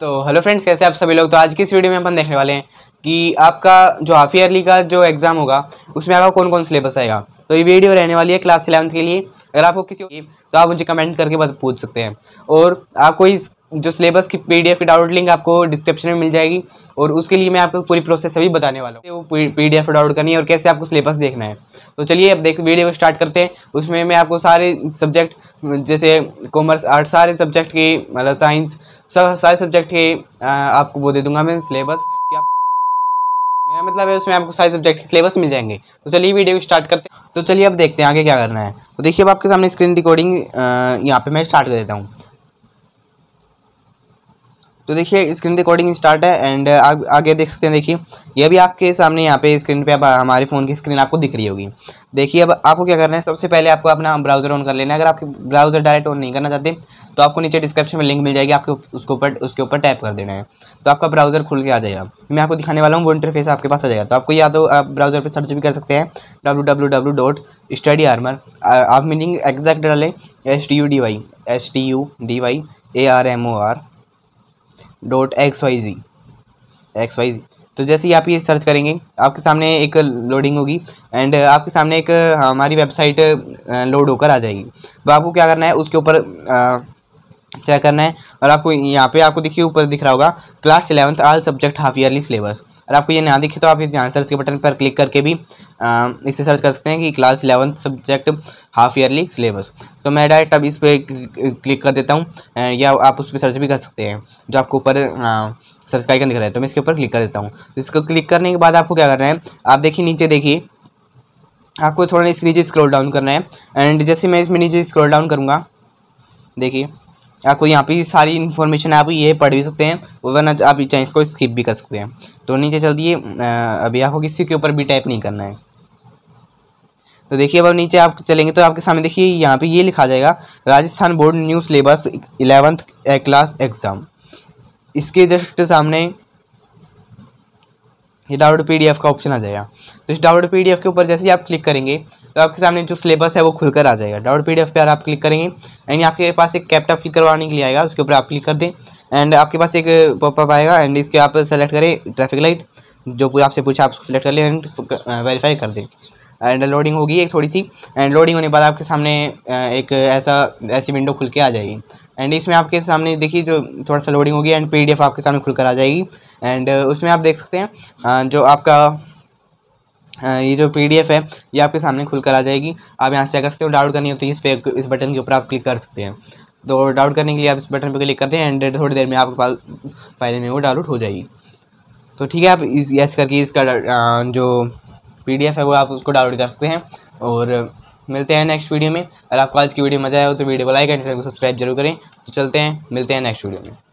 तो hello friends कैसे आप सभी लोग तो आज की इस वीडियो में अपन देखने वाले हैं कि आपका जो हाफ ईयरली का जो एग्ज़ाम होगा उसमें आपका कौन कौन सिलेबस आएगा तो ये वीडियो रहने वाली है क्लास इलेवंथ के लिए अगर आपको किसी तो आप मुझे कमेंट करके पूछ सकते हैं और आपको इस जो सिलेबस की पी की डाउनलोड लिंक आपको डिस्क्रिप्शन में मिल जाएगी और उसके लिए मैं आपको पूरी प्रोसेस सभी बताने वाला हूँ वो पी डी डाउनलोड करनी है और कैसे आपको सिलेबस देखना है तो चलिए अब देख वीडियो को स्टार्ट करते हैं उसमें मैं आपको सारे सब्जेक्ट जैसे कॉमर्स आर्ट्स सारे सब्जेक्ट की मतलब साइंस सब सारे सब्जेक्ट के आपको वो दे दूंगा मैं सिलेबस कि आप मेरा मतलब है उसमें आपको सारे सब्जेक्ट के सिलेबस मिल जाएंगे तो चलिए वीडियो स्टार्ट करते हैं तो चलिए अब देखते हैं आगे क्या करना है तो देखिए अब आपके सामने स्क्रीन रिकॉर्डिंग यहाँ पर मैं स्टार्ट कर देता हूँ तो देखिए स्क्रीन रिकॉर्डिंग स्टार्ट है एंड uh, आगे देख सकते हैं देखिए ये भी आपके सामने यहाँ पे स्क्रीन पे हमारे फ़ोन की स्क्रीन आपको दिख रही होगी देखिए अब आपको क्या करना है सबसे पहले आपको अपना ब्राउज़र ऑन कर लेना है अगर आपके ब्राउज़र डायरेक्ट ऑन नहीं करना चाहते तो आपको नीचे डिस्क्रिप्शन में लिंक मिल जाएगी आपको उसके ऊपर उसके ऊपर टाइप कर देना है तो आपका ब्राउज़र खुल के आ जाएगा मैं आपको दिखाने वाला हूँ वो इंटरफेस आपके पास आ जाएगा तो आपको या तो आप ब्राउज़र पर सर्च भी कर सकते हैं W W W dot study armor आप मीनिंग एग्जैक्ट डालें S T U D Y S T U D Y A R M O R dot X Y G X Y G तो जैसे ही आप ये सर्च करेंगे आपके सामने एक लोडिंग होगी एंड आपके सामने एक हमारी वेबसाइट लोड होकर आ जाएगी तो आपको क्या करना है उसके ऊपर चेक करना है और आपको यहाँ पे आपको देखिए ऊपर दिख रहा होगा class eleventh all subject half yearly syllabus और आपको ये ना दिखे तो आप इस आंसर्स के बटन पर क्लिक करके भी इसे सर्च कर सकते हैं कि class eleventh subject half yearly syllabus तो मैं डायरेक्ट अब इस पर क्लिक कर देता हूँ या आप उस पर सर्च भी कर सकते हैं जो आपको ऊपर सर्च का आइकन दिख रहा है तो मैं इसके ऊपर क्लिक कर देता हूँ तो इसको क्लिक करने के बाद आपको क्या करना है आप देखिए नीचे देखिए आपको थोड़ा इस नीचे स्क्रॉल डाउन करना है एंड जैसे मैं इसमें नीचे स्क्रॉल डाउन करूँगा देखिए आपको यहाँ पे सारी इन्फॉर्मेशन आप ये पढ़ भी सकते हैं वरना आप चाहे इसको स्किप भी कर सकते हैं तो नीचे चल दिए अभी आपको किसी के ऊपर भी टाइप नहीं करना है तो देखिए अब नीचे आप चलेंगे तो आपके सामने देखिए यहाँ पे ये लिखा जाएगा Rajasthan board new syllabus eleventh class exam इसके जस्ट सामने ये डाउनलोड पी का ऑप्शन आ जाएगा तो इस डाउनलोड पी के ऊपर जैसे ही आप क्लिक करेंगे तो आपके सामने जो सिलेबस है वो खुलकर आ जाएगा डाउट पी डी आप क्लिक करेंगे एंड आपके पास एक कैप्टा फिल करवाने के लिए आएगा उसके ऊपर आप क्लिक कर दें एंड आपके पास एक पॉपअप आएगा एंड इसके आप सेलेक्ट करें ट्रैफिक लाइट जो आपसे पूछा आप उसको सेलेक्ट कर लें एंड वेरीफाई कर दें एंड लोडिंग होगी एक थोड़ी सी एंड लोडिंग होने के बाद आपके सामने एक ऐसा ऐसी विंडो खुल के आ जाएगी एंड इसमें आपके सामने देखिए जो थोड़ा सा लोडिंग होगी एंड पीडीएफ आपके सामने खुलकर आ जाएगी एंड उसमें आप देख सकते हैं जो आपका ये जो पीडीएफ है ये आपके सामने खुलकर आ जाएगी आप यहाँ से चेक कर सकते हो डाउट करनी होती है इस पे इस बटन के ऊपर आप क्लिक कर सकते हैं तो डाउट करने के लिए आप इस बटन पर क्लिक करते हैं एंड थोड़ी देर में आपके पास फाइल में वो डाउनलोड हो जाएगी तो ठीक है आप इस यस करके इसका जो पी है वो आप उसको डाउनलोड कर सकते हैं और मिलते हैं नेक्स्ट वीडियो में अगर आपको आज की वीडियो मजा आया हो तो वीडियो को लाइक एंड चैनल को सब्सक्राइब जरूर करें तो चलते हैं मिलते हैं नेक्स्ट वीडियो में